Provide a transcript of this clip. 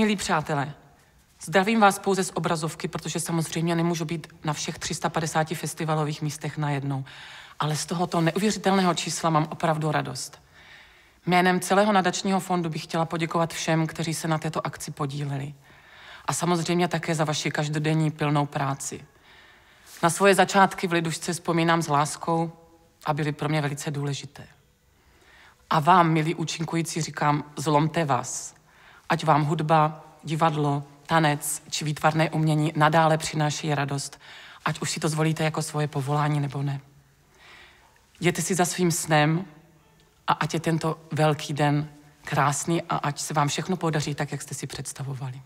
Milí přátelé, zdravím vás pouze z obrazovky, protože samozřejmě nemůžu být na všech 350 festivalových místech najednou. Ale z tohoto neuvěřitelného čísla mám opravdu radost. Jménem celého nadačního fondu bych chtěla poděkovat všem, kteří se na této akci podíleli. A samozřejmě také za vaši každodenní pilnou práci. Na svoje začátky v Lidušce vzpomínám s láskou a byly pro mě velice důležité. A vám, milí účinkující, říkám, zlomte vás. Ať vám hudba, divadlo, tanec či výtvarné umění nadále přináší radost, ať už si to zvolíte jako svoje povolání nebo ne. Jděte si za svým snem a ať je tento velký den krásný a ať se vám všechno podaří tak, jak jste si představovali.